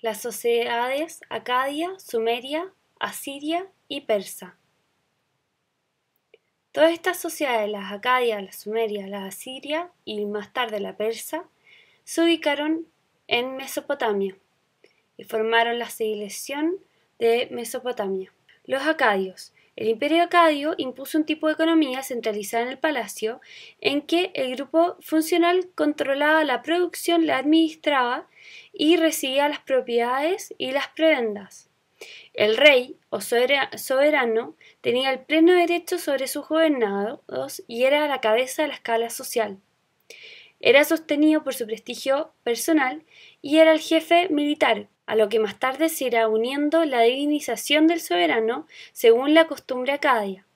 las sociedades acadia, sumeria, asiria y persa. Todas estas sociedades, las Acadia, la Sumeria, la Asiria y más tarde la persa, se ubicaron en Mesopotamia y formaron la civilización de Mesopotamia. Los acadios el imperio acadio impuso un tipo de economía centralizada en el palacio, en que el grupo funcional controlaba la producción, la administraba y recibía las propiedades y las prebendas. El rey o soberano tenía el pleno derecho sobre sus gobernados y era la cabeza de la escala social. Era sostenido por su prestigio personal y era el jefe militar, a lo que más tarde se irá uniendo la divinización del soberano según la costumbre acadia,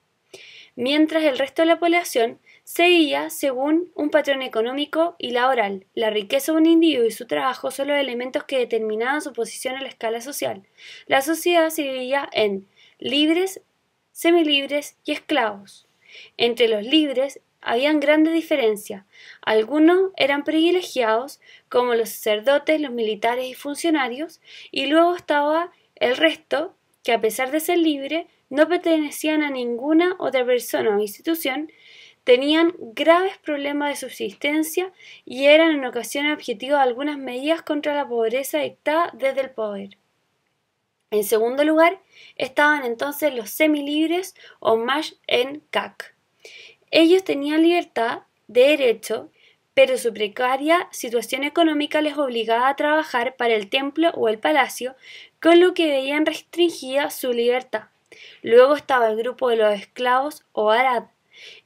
mientras el resto de la población seguía según un patrón económico y laboral. La riqueza de un individuo y su trabajo son los elementos que determinaban su posición en la escala social. La sociedad se dividía en libres, semilibres y esclavos. Entre los libres habían grandes diferencias. Algunos eran privilegiados, como los sacerdotes, los militares y funcionarios, y luego estaba el resto, que a pesar de ser libre, no pertenecían a ninguna otra persona o institución, tenían graves problemas de subsistencia y eran en ocasiones objetivo de algunas medidas contra la pobreza dictada desde el poder. En segundo lugar, estaban entonces los semilibres o mash en CAC, ellos tenían libertad, de derecho, pero su precaria situación económica les obligaba a trabajar para el templo o el palacio, con lo que veían restringida su libertad. Luego estaba el grupo de los esclavos o arad,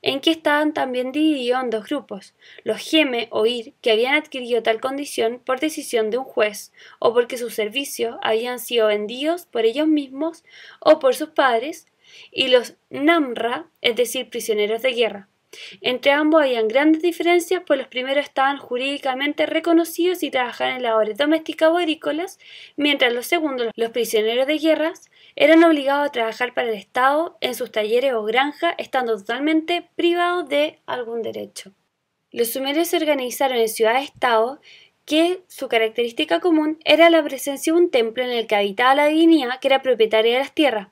en que estaban también divididos en dos grupos, los geme o ir, que habían adquirido tal condición por decisión de un juez, o porque sus servicios habían sido vendidos por ellos mismos o por sus padres, y los Namra, es decir, prisioneros de guerra. Entre ambos habían grandes diferencias, pues los primeros estaban jurídicamente reconocidos y trabajaban en labores domésticas o agrícolas, mientras los segundos, los prisioneros de guerra, eran obligados a trabajar para el Estado en sus talleres o granjas, estando totalmente privados de algún derecho. Los sumerios se organizaron en ciudades-estado que su característica común era la presencia de un templo en el que habitaba la divinidad que era propietaria de las tierras.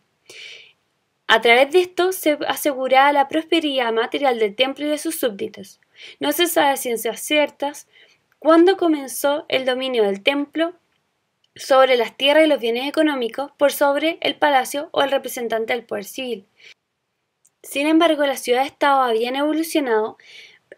A través de esto se aseguraba la prosperidad material del templo y de sus súbditos. No se sabe ciencias ciertas cuándo comenzó el dominio del templo sobre las tierras y los bienes económicos por sobre el palacio o el representante del poder civil. Sin embargo, la ciudad-estado habían evolucionado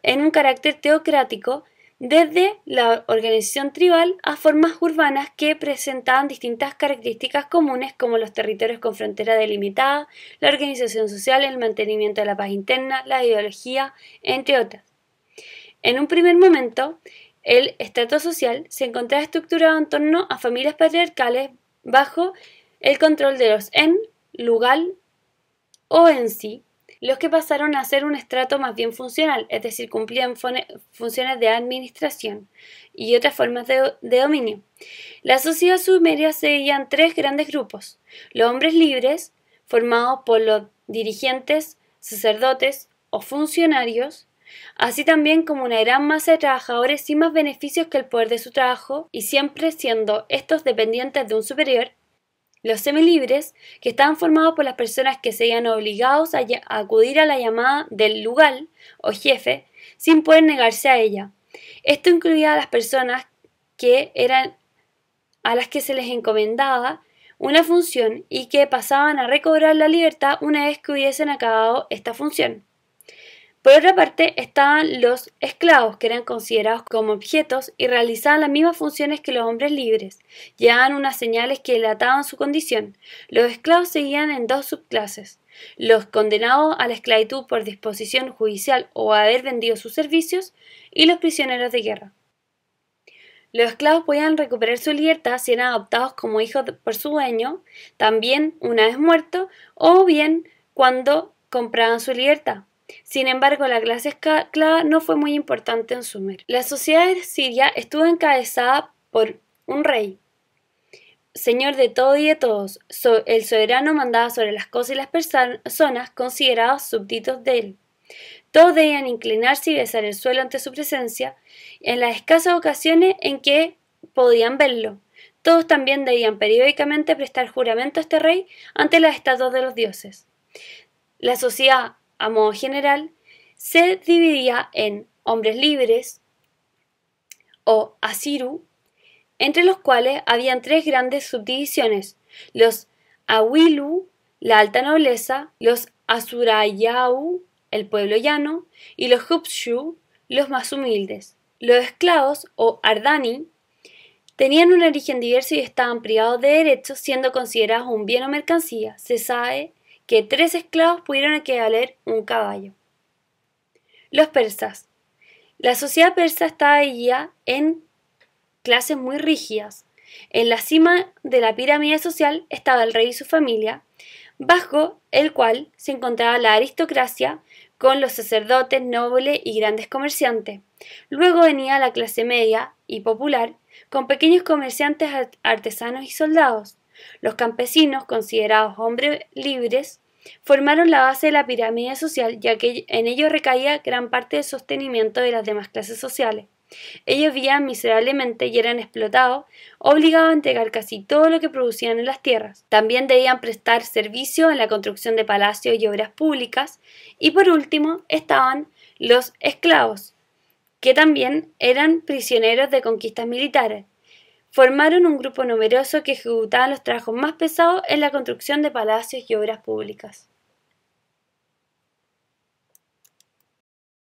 en un carácter teocrático desde la organización tribal a formas urbanas que presentaban distintas características comunes como los territorios con frontera delimitada, la organización social, el mantenimiento de la paz interna, la ideología, entre otras. En un primer momento, el estrato social se encontraba estructurado en torno a familias patriarcales bajo el control de los en, lugal o en sí, los que pasaron a ser un estrato más bien funcional, es decir, cumplían funciones de administración y otras formas de, dominio. La sociedad sumeria se en tres grandes grupos, los hombres libres, formados por los dirigentes, sacerdotes o funcionarios, así también como una gran masa de trabajadores sin más beneficios que el poder de su trabajo, y siempre siendo estos dependientes de un superior, los semilibres, que estaban formados por las personas que se veían obligados a, acudir a la llamada del lugar o jefe sin poder negarse a ella. Esto incluía a las personas que eran a las que se les encomendaba una función y que pasaban a recobrar la libertad una vez que hubiesen acabado esta función. Por otra parte estaban los esclavos, que eran considerados como objetos y realizaban las mismas funciones que los hombres libres. Llevaban unas señales que delataban su condición. Los esclavos seguían en dos subclases. Los condenados a la esclavitud por disposición judicial o haber vendido sus servicios y los prisioneros de guerra. Los esclavos podían recuperar su libertad si eran adoptados como hijos por su dueño, también una vez muerto, o bien cuando compraban su libertad. Sin embargo, la clase esclava no fue muy importante en Sumer. La sociedad siria estuvo encabezada por un rey, señor de todo y de todos. el soberano mandaba sobre las cosas y las personas consideradas súbditos de él. Todos debían inclinarse y besar el suelo ante su presencia, en las escasas ocasiones en que podían verlo. Todos también debían periódicamente prestar juramento a este rey ante las estatuas de los dioses. La sociedad a modo general, se dividía en hombres libres o asiru, entre los cuales habían tres grandes subdivisiones, los awilu, la alta nobleza, los asurayau, el pueblo llano, y los hupshu, los más humildes. Los esclavos o ardani tenían un origen diverso y estaban privados de derechos, siendo considerados un bien o mercancía. Se sabe que tres esclavos pudieron equivaler un caballo. Los persas. La sociedad persa estaba ella en clases muy rígidas. En la cima de la pirámide social estaba el rey y su familia, bajo el cual se encontraba la aristocracia con los sacerdotes, nobles y grandes comerciantes. Luego venía la clase media y popular, con pequeños comerciantes, artesanos y soldados. Los campesinos, considerados hombres libres, formaron la base de la pirámide social, ya que en ellos recaía gran parte del sostenimiento de las demás clases sociales. Ellos vivían miserablemente y eran explotados, obligados a entregar casi todo lo que producían en las tierras. También debían prestar servicio en la construcción de palacios y obras públicas. Y por último estaban los esclavos, que también eran prisioneros de conquistas militares. Formaron un grupo numeroso que ejecutaba los trabajos más pesados en la construcción de palacios y obras públicas.